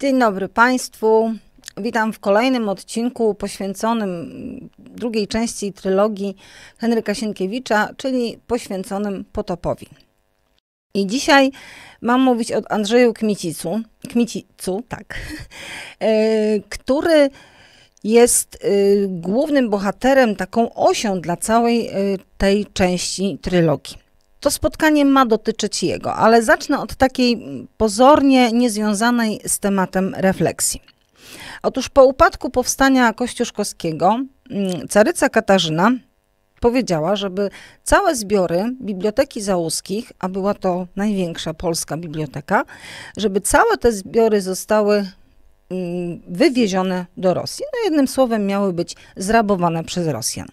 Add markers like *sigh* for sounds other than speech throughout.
Dzień dobry Państwu. Witam w kolejnym odcinku poświęconym drugiej części trylogii Henryka Sienkiewicza, czyli poświęconym Potopowi. I dzisiaj mam mówić o Andrzeju Kmicicu, Kmicicu tak, *laughs* e, który jest e, głównym bohaterem, taką osią dla całej e, tej części trylogii to spotkanie ma dotyczyć jego, ale zacznę od takiej pozornie niezwiązanej z tematem refleksji. Otóż po upadku powstania Kościuszkowskiego, mm, caryca Katarzyna powiedziała, żeby całe zbiory Biblioteki Załuskich, a była to największa polska biblioteka, żeby całe te zbiory zostały mm, wywiezione do Rosji. No jednym słowem miały być zrabowane przez Rosjan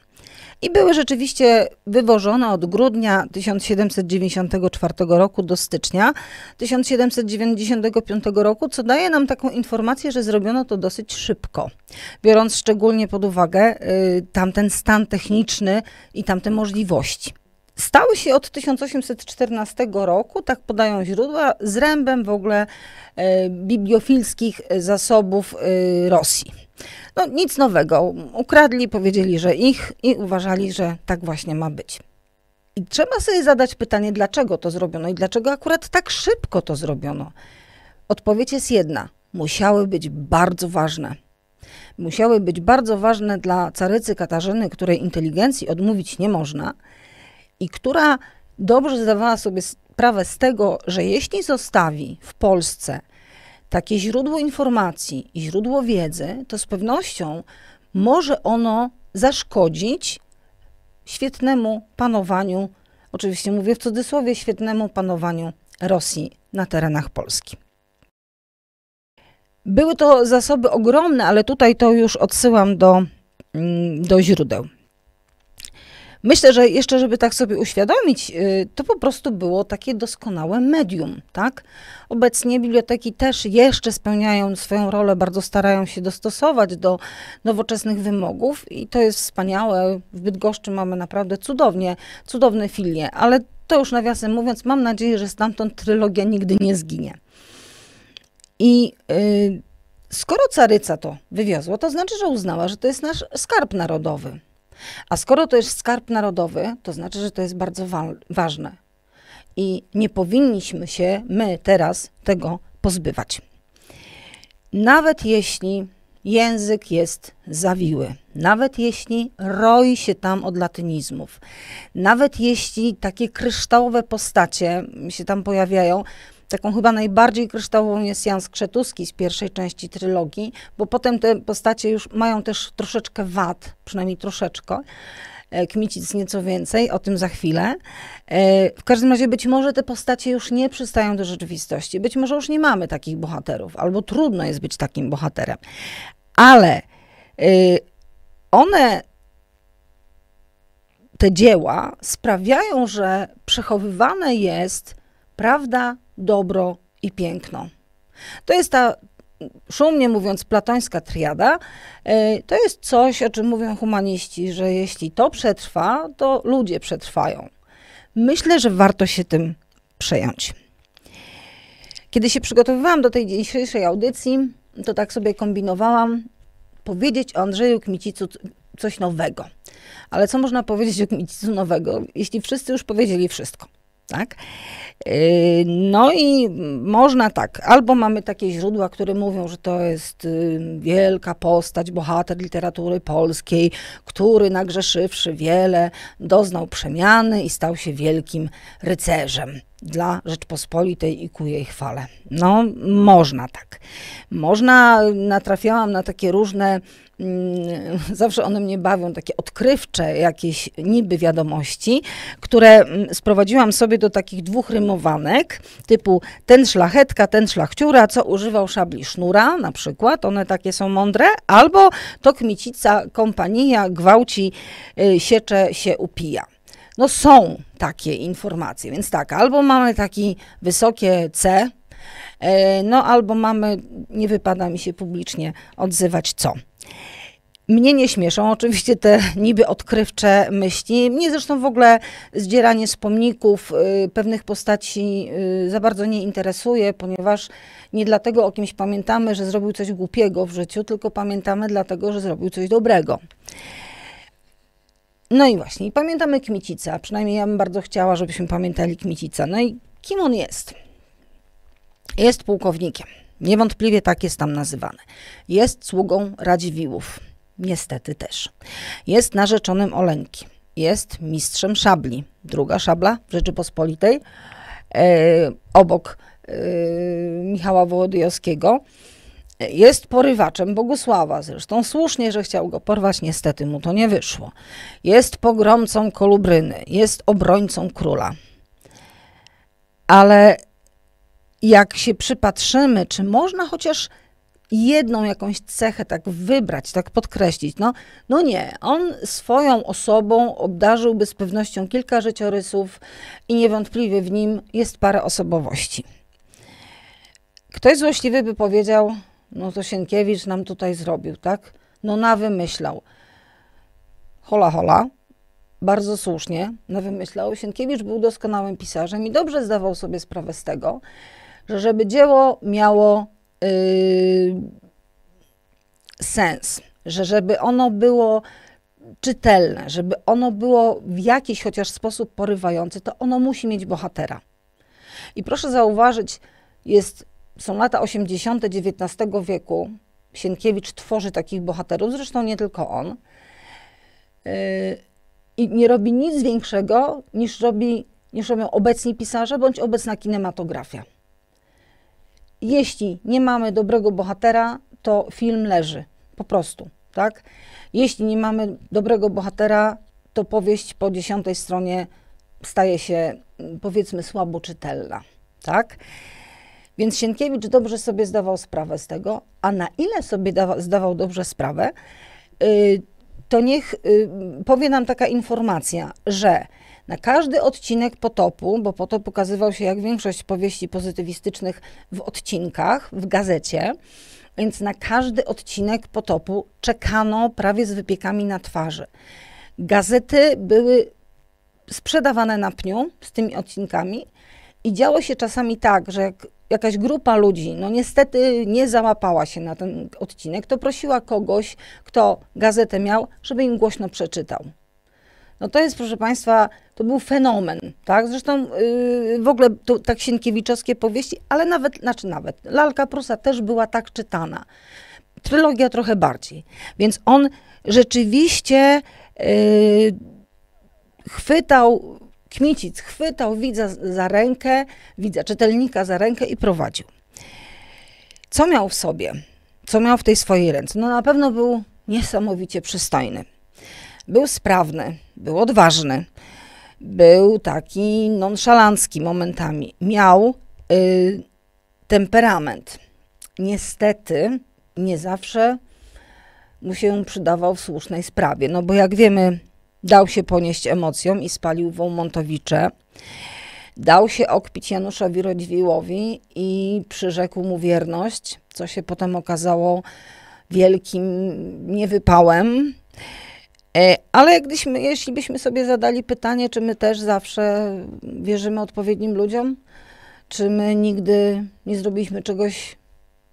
i były rzeczywiście wywożone od grudnia 1794 roku do stycznia 1795 roku, co daje nam taką informację, że zrobiono to dosyć szybko, biorąc szczególnie pod uwagę y, tamten stan techniczny i tamte możliwości stały się od 1814 roku, tak podają źródła, zrębem w ogóle e, bibliofilskich zasobów e, Rosji. No nic nowego. Ukradli, powiedzieli, że ich i uważali, że tak właśnie ma być. I trzeba sobie zadać pytanie, dlaczego to zrobiono i dlaczego akurat tak szybko to zrobiono. Odpowiedź jest jedna: musiały być bardzo ważne. Musiały być bardzo ważne dla carycy Katarzyny, której inteligencji odmówić nie można, i która dobrze zdawała sobie sprawę z tego, że jeśli zostawi w Polsce takie źródło informacji i źródło wiedzy, to z pewnością może ono zaszkodzić świetnemu panowaniu, oczywiście mówię w cudzysłowie, świetnemu panowaniu Rosji na terenach Polski. Były to zasoby ogromne, ale tutaj to już odsyłam do, mm, do źródeł. Myślę, że jeszcze, żeby tak sobie uświadomić, y, to po prostu było takie doskonałe medium, tak? Obecnie biblioteki też jeszcze spełniają swoją rolę, bardzo starają się dostosować do nowoczesnych wymogów i to jest wspaniałe. W Bydgoszczy mamy naprawdę cudownie, cudowne filie, ale to już nawiasem mówiąc, mam nadzieję, że stamtąd trylogia nigdy nie zginie. I yy, skoro caryca to wywiozła, to znaczy, że uznała, że to jest nasz skarb narodowy. A skoro to jest skarb narodowy, to znaczy, że to jest bardzo wa ważne. I nie powinniśmy się my teraz tego pozbywać. Nawet jeśli język jest zawiły, nawet jeśli roi się tam od latynizmów, nawet jeśli takie kryształowe postacie się tam pojawiają, Taką chyba najbardziej kryształową jest Jan Skrzetuski z pierwszej części trylogii, bo potem te postacie już mają też troszeczkę wad, przynajmniej troszeczkę. E, Kmicic nieco więcej, o tym za chwilę. E, w każdym razie być może te postacie już nie przystają do rzeczywistości. Być może już nie mamy takich bohaterów, albo trudno jest być takim bohaterem. Ale y, one, te dzieła, sprawiają, że przechowywane jest prawda dobro i piękno. To jest ta, szumnie mówiąc, platońska triada. E, to jest coś, o czym mówią humaniści, że jeśli to przetrwa, to ludzie przetrwają. Myślę, że warto się tym przejąć. Kiedy się przygotowywałam do tej dzisiejszej audycji, to tak sobie kombinowałam powiedzieć o Andrzeju Kmicicu coś nowego. Ale co można powiedzieć o Kmicicu nowego, jeśli wszyscy już powiedzieli wszystko? Tak? Yy, no i można tak, albo mamy takie źródła, które mówią, że to jest yy, wielka postać, bohater literatury polskiej, który nagrzeszywszy wiele, doznał przemiany i stał się wielkim rycerzem dla Rzeczpospolitej i ku jej chwale. No, można tak. Można, natrafiałam na takie różne, mm, *laughs* zawsze one mnie bawią, takie odkrywcze jakieś niby wiadomości, które mm, sprowadziłam sobie do takich dwóch rymowanek, typu ten szlachetka, ten szlachciura, co używał szabli sznura, na przykład, one takie są mądre, albo to kmicica kompania gwałci, y, siecze się upija. No są takie informacje, więc tak, albo mamy takie wysokie C, e, no albo mamy, nie wypada mi się publicznie odzywać co. Mnie nie śmieszą oczywiście te niby odkrywcze myśli. Mnie zresztą w ogóle zdzieranie z pomników y, pewnych postaci y, za bardzo nie interesuje, ponieważ nie dlatego o kimś pamiętamy, że zrobił coś głupiego w życiu, tylko pamiętamy dlatego, że zrobił coś dobrego. No i właśnie, pamiętamy Kmicica, a przynajmniej ja bym bardzo chciała, żebyśmy pamiętali Kmicica. No i kim on jest? Jest pułkownikiem. Niewątpliwie tak jest tam nazywany. Jest sługą Radziwiłłów. Niestety też. Jest narzeczonym Oleńki. Jest mistrzem szabli. Druga szabla w Rzeczypospolitej. E, obok e, Michała Wołodyjowskiego. Jest porywaczem Bogusława, zresztą słusznie, że chciał go porwać, niestety mu to nie wyszło. Jest pogromcą Kolubryny, jest obrońcą króla. Ale jak się przypatrzymy, czy można chociaż jedną jakąś cechę tak wybrać, tak podkreślić. No, no nie, on swoją osobą obdarzyłby z pewnością kilka życiorysów i niewątpliwie w nim jest parę osobowości. Ktoś złośliwy by powiedział, no to Sienkiewicz nam tutaj zrobił, tak? No nawymyślał. Hola, hola. Bardzo słusznie nawymyślał. Sienkiewicz był doskonałym pisarzem i dobrze zdawał sobie sprawę z tego, że żeby dzieło miało yy, sens, że żeby ono było czytelne, żeby ono było w jakiś chociaż sposób porywający, to ono musi mieć bohatera. I proszę zauważyć, jest są lata 80. XIX wieku. Sienkiewicz tworzy takich bohaterów, zresztą nie tylko on. Yy, I nie robi nic większego niż, robi, niż robią obecni pisarze bądź obecna kinematografia. Jeśli nie mamy dobrego bohatera, to film leży. Po prostu, tak? Jeśli nie mamy dobrego bohatera, to powieść po dziesiątej stronie staje się, powiedzmy, słabo czytelna, tak? Więc Sienkiewicz dobrze sobie zdawał sprawę z tego, a na ile sobie zdawał dobrze sprawę, y, to niech y, powie nam taka informacja, że na każdy odcinek Potopu, bo Potop ukazywał się jak większość powieści pozytywistycznych w odcinkach, w gazecie, więc na każdy odcinek Potopu czekano prawie z wypiekami na twarzy. Gazety były sprzedawane na pniu z tymi odcinkami i działo się czasami tak, że jak jakaś grupa ludzi, no niestety nie załapała się na ten odcinek, to prosiła kogoś, kto gazetę miał, żeby im głośno przeczytał. No to jest, proszę Państwa, to był fenomen, tak? Zresztą yy, w ogóle to, tak sienkiewiczowskie powieści, ale nawet, znaczy nawet, Lalka Prusa też była tak czytana. Trylogia trochę bardziej. Więc on rzeczywiście yy, chwytał Kmicic chwytał widza za rękę, widza czytelnika za rękę i prowadził. Co miał w sobie? Co miał w tej swojej ręce? No na pewno był niesamowicie przystojny. Był sprawny, był odważny, był taki nonszalancki momentami. Miał y, temperament. Niestety nie zawsze mu się przydawał w słusznej sprawie, no bo jak wiemy, Dał się ponieść emocjom i spalił Wołmontowicze. Dał się okpić Januszowi Rodziwiłowi i przyrzekł mu wierność, co się potem okazało wielkim niewypałem. E, ale gdyśmy, jeśli byśmy sobie zadali pytanie, czy my też zawsze wierzymy odpowiednim ludziom, czy my nigdy nie zrobiliśmy czegoś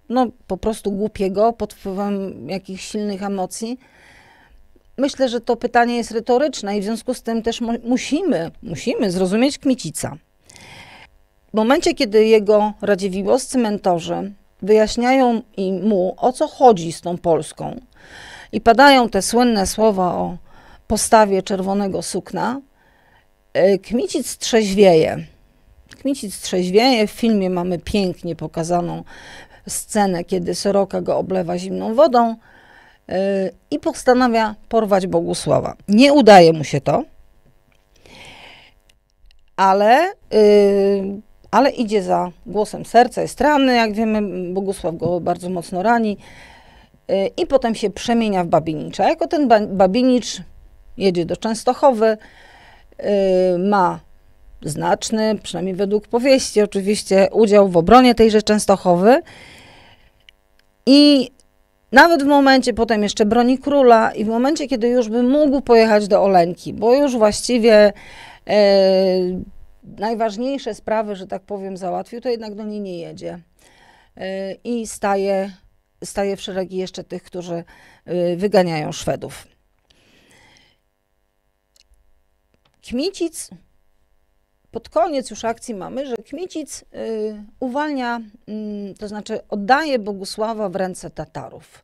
no, po prostu głupiego pod wpływem jakichś silnych emocji, Myślę, że to pytanie jest retoryczne i w związku z tym też mu musimy, musimy zrozumieć Kmicica. W momencie, kiedy jego radziwiłoscy mentorzy wyjaśniają mu, o co chodzi z tą Polską i padają te słynne słowa o postawie czerwonego sukna, e, Kmicic trzeźwieje. Kmicic trzeźwieje. W filmie mamy pięknie pokazaną scenę, kiedy Soroka go oblewa zimną wodą. Yy, i postanawia porwać Bogusława. Nie udaje mu się to, ale, yy, ale idzie za głosem serca, jest ranny, jak wiemy, Bogusław go bardzo mocno rani yy, i potem się przemienia w Babinicza. Jako ten Babinicz jedzie do Częstochowy, ma znaczny, przynajmniej według powieści oczywiście, udział w obronie tejże Częstochowy i nawet w momencie, potem jeszcze broni króla i w momencie, kiedy już by mógł pojechać do Oleńki, bo już właściwie e, najważniejsze sprawy, że tak powiem, załatwił, to jednak do niej nie jedzie. E, I staje, staje w szeregi jeszcze tych, którzy e, wyganiają Szwedów. Kmicic pod koniec już akcji mamy, że Kmicic y, uwalnia, y, to znaczy oddaje Bogusława w ręce Tatarów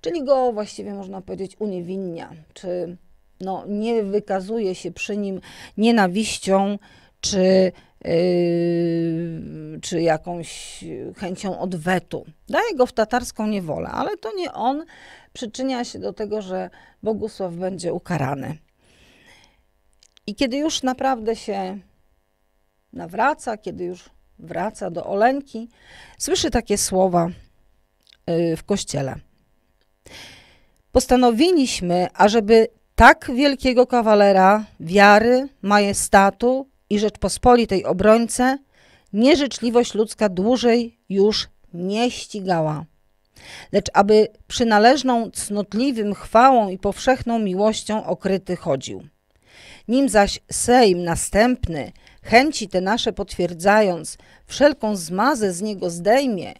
czyli go właściwie można powiedzieć uniewinnia, czy no, nie wykazuje się przy nim nienawiścią, czy, yy, czy jakąś chęcią odwetu. Daje go w tatarską niewolę, ale to nie on przyczynia się do tego, że Bogusław będzie ukarany. I kiedy już naprawdę się nawraca, kiedy już wraca do Olenki, słyszy takie słowa yy, w kościele postanowiliśmy, ażeby tak wielkiego kawalera wiary, majestatu i Rzeczpospolitej obrońcę nieżyczliwość ludzka dłużej już nie ścigała. Lecz aby przynależną cnotliwym chwałą i powszechną miłością okryty chodził. Nim zaś Sejm następny, chęci te nasze potwierdzając, wszelką zmazę z niego zdejmie –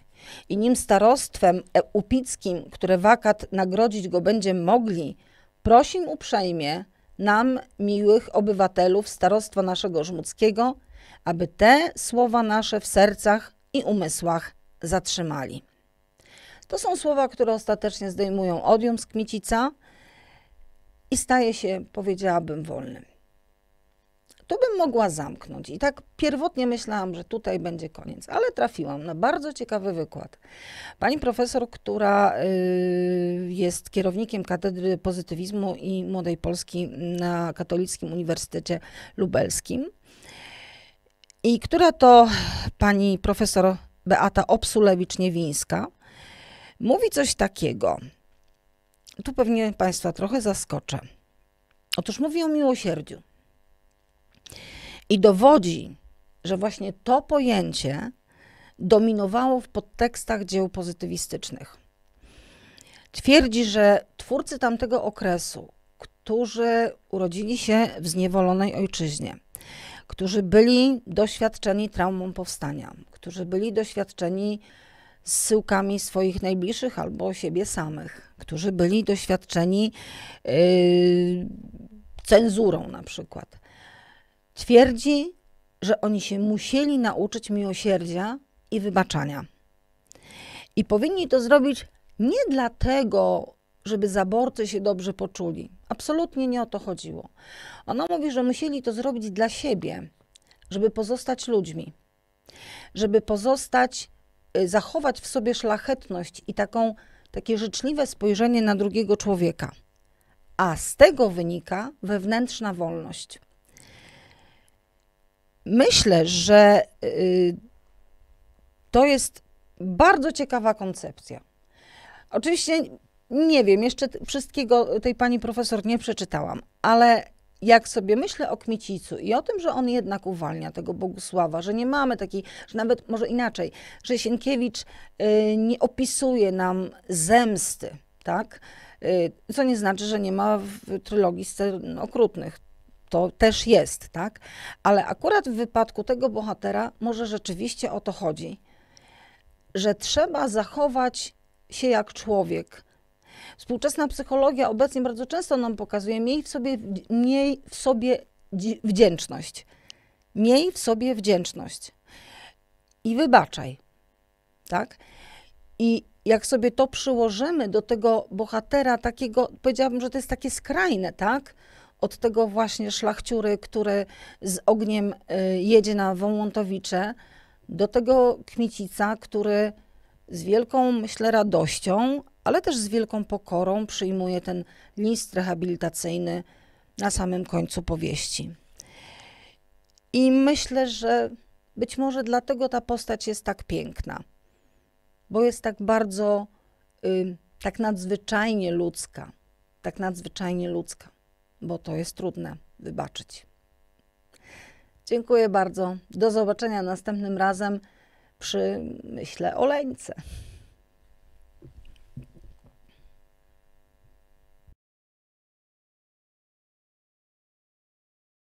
i nim starostwem e, upickim, które wakat nagrodzić go będzie mogli, prosim uprzejmie nam, miłych obywatelów starostwa naszego żmudzkiego, aby te słowa nasze w sercach i umysłach zatrzymali. To są słowa, które ostatecznie zdejmują odium z Kmicica i staje się, powiedziałabym, wolnym tu bym mogła zamknąć. I tak pierwotnie myślałam, że tutaj będzie koniec, ale trafiłam na bardzo ciekawy wykład. Pani profesor, która y, jest kierownikiem Katedry Pozytywizmu i Młodej Polski na Katolickim Uniwersytecie Lubelskim i która to pani profesor Beata Obsulewicz-Niewińska, mówi coś takiego. Tu pewnie Państwa trochę zaskoczę. Otóż mówi o miłosierdziu. I dowodzi, że właśnie to pojęcie dominowało w podtekstach dzieł pozytywistycznych. Twierdzi, że twórcy tamtego okresu, którzy urodzili się w zniewolonej ojczyźnie, którzy byli doświadczeni traumą powstania, którzy byli doświadczeni zsyłkami swoich najbliższych albo siebie samych, którzy byli doświadczeni yy, cenzurą na przykład, Twierdzi, że oni się musieli nauczyć miłosierdzia i wybaczania. I powinni to zrobić nie dlatego, żeby zaborcy się dobrze poczuli. Absolutnie nie o to chodziło. Ona mówi, że musieli to zrobić dla siebie, żeby pozostać ludźmi, żeby pozostać, y, zachować w sobie szlachetność i taką, takie życzliwe spojrzenie na drugiego człowieka. A z tego wynika wewnętrzna wolność. Myślę, że y, to jest bardzo ciekawa koncepcja. Oczywiście nie wiem, jeszcze wszystkiego tej pani profesor nie przeczytałam, ale jak sobie myślę o Kmicicu i o tym, że on jednak uwalnia tego Bogusława, że nie mamy takiej, że nawet może inaczej, że Sienkiewicz y, nie opisuje nam zemsty, tak? Y, co nie znaczy, że nie ma w trylogii scen okrutnych to też jest, tak? Ale akurat w wypadku tego bohatera może rzeczywiście o to chodzi, że trzeba zachować się jak człowiek. Współczesna psychologia obecnie bardzo często nam pokazuje, miej w sobie, miej w sobie wdzięczność. Miej w sobie wdzięczność. I wybaczaj. Tak? I jak sobie to przyłożymy do tego bohatera takiego, powiedziałabym, że to jest takie skrajne, tak? od tego właśnie szlachciury, który z ogniem y, jedzie na Wołątowicze, do tego Kmicica, który z wielką, myślę, radością, ale też z wielką pokorą przyjmuje ten list rehabilitacyjny na samym końcu powieści. I myślę, że być może dlatego ta postać jest tak piękna, bo jest tak bardzo, y, tak nadzwyczajnie ludzka, tak nadzwyczajnie ludzka bo to jest trudne wybaczyć. Dziękuję bardzo. Do zobaczenia następnym razem przy, myślę, oleńce.